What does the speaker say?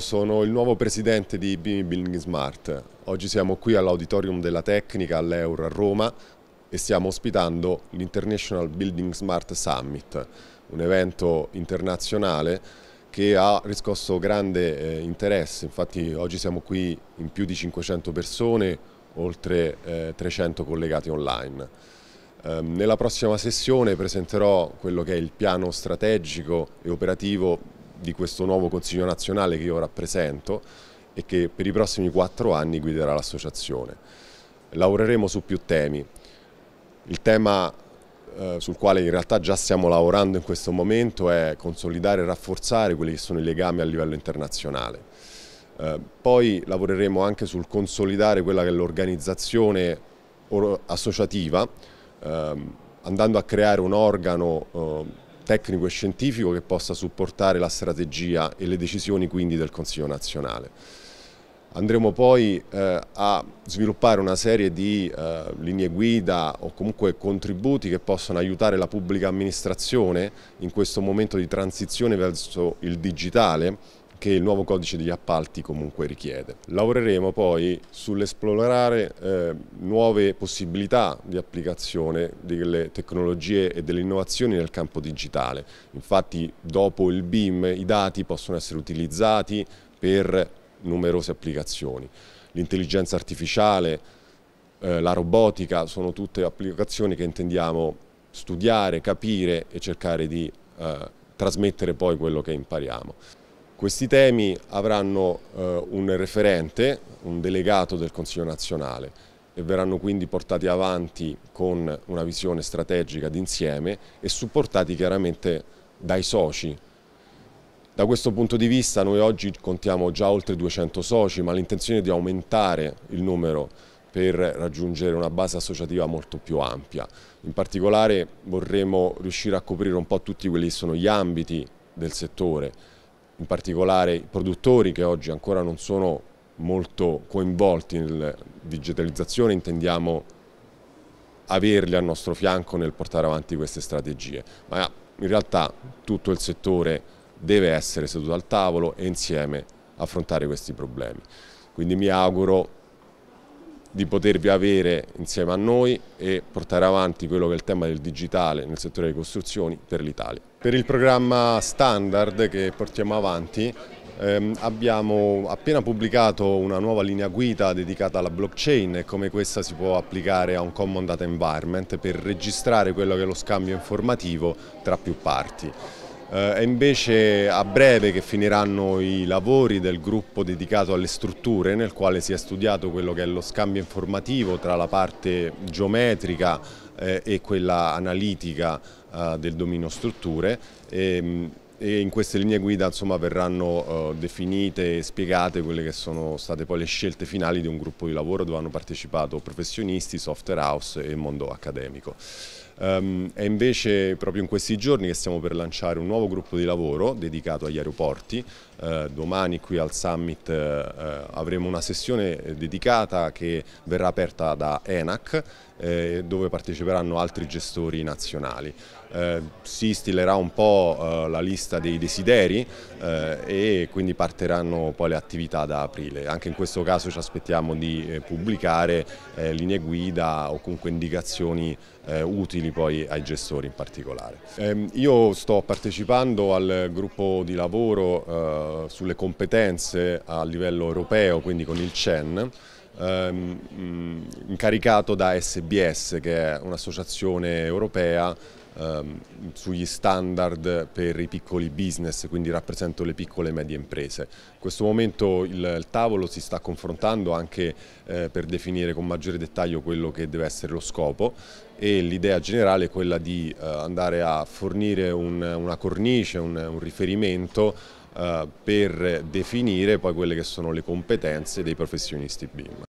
Sono il nuovo presidente di BIMI Building Smart. Oggi siamo qui all'Auditorium della Tecnica all'Eur a Roma e stiamo ospitando l'International Building Smart Summit, un evento internazionale che ha riscosso grande eh, interesse. Infatti oggi siamo qui in più di 500 persone, oltre eh, 300 collegati online. Ehm, nella prossima sessione presenterò quello che è il piano strategico e operativo di questo nuovo Consiglio nazionale che io rappresento e che per i prossimi quattro anni guiderà l'associazione. Lavoreremo su più temi. Il tema eh, sul quale in realtà già stiamo lavorando in questo momento è consolidare e rafforzare quelli che sono i legami a livello internazionale. Eh, poi lavoreremo anche sul consolidare quella che è l'organizzazione associativa, ehm, andando a creare un organo eh, tecnico e scientifico che possa supportare la strategia e le decisioni quindi del Consiglio nazionale. Andremo poi eh, a sviluppare una serie di eh, linee guida o comunque contributi che possono aiutare la pubblica amministrazione in questo momento di transizione verso il digitale che il nuovo codice degli appalti comunque richiede. Lavoreremo poi sull'esplorare eh, nuove possibilità di applicazione delle tecnologie e delle innovazioni nel campo digitale. Infatti dopo il BIM i dati possono essere utilizzati per numerose applicazioni. L'intelligenza artificiale, eh, la robotica sono tutte applicazioni che intendiamo studiare, capire e cercare di eh, trasmettere poi quello che impariamo. Questi temi avranno eh, un referente, un delegato del Consiglio nazionale e verranno quindi portati avanti con una visione strategica d'insieme e supportati chiaramente dai soci. Da questo punto di vista noi oggi contiamo già oltre 200 soci, ma l'intenzione è di aumentare il numero per raggiungere una base associativa molto più ampia. In particolare vorremmo riuscire a coprire un po' tutti quelli che sono gli ambiti del settore, in particolare i produttori che oggi ancora non sono molto coinvolti nella digitalizzazione, intendiamo averli al nostro fianco nel portare avanti queste strategie, ma in realtà tutto il settore deve essere seduto al tavolo e insieme affrontare questi problemi. Quindi mi auguro di potervi avere insieme a noi e portare avanti quello che è il tema del digitale nel settore delle costruzioni per l'Italia. Per il programma standard che portiamo avanti eh, abbiamo appena pubblicato una nuova linea guida dedicata alla blockchain e come questa si può applicare a un common data environment per registrare quello che è lo scambio informativo tra più parti. È eh, invece a breve che finiranno i lavori del gruppo dedicato alle strutture nel quale si è studiato quello che è lo scambio informativo tra la parte geometrica eh, e quella analitica eh, del dominio strutture ehm, e in queste linee guida insomma, verranno uh, definite e spiegate quelle che sono state poi le scelte finali di un gruppo di lavoro dove hanno partecipato professionisti, software house e mondo accademico. Um, è invece proprio in questi giorni che stiamo per lanciare un nuovo gruppo di lavoro dedicato agli aeroporti. Uh, domani qui al Summit uh, avremo una sessione dedicata che verrà aperta da ENAC eh, dove parteciperanno altri gestori nazionali. Eh, si stilerà un po' eh, la lista dei desideri eh, e quindi partiranno poi le attività da aprile. Anche in questo caso ci aspettiamo di eh, pubblicare eh, linee guida o comunque indicazioni utili poi ai gestori in particolare. Ehm, io sto partecipando al gruppo di lavoro sulle competenze a livello europeo, quindi con il CEN, ehm, mm, incaricato da SBS, che è un'associazione europea ehm, sugli standard per i piccoli business, quindi rappresento le piccole e medie imprese. In questo momento il, il tavolo si sta confrontando anche eh, per definire con maggiore dettaglio quello che deve essere lo scopo e l'idea generale è quella di eh, andare a fornire un, una cornice, un, un riferimento eh, per definire poi quelle che sono le competenze dei professionisti BIM.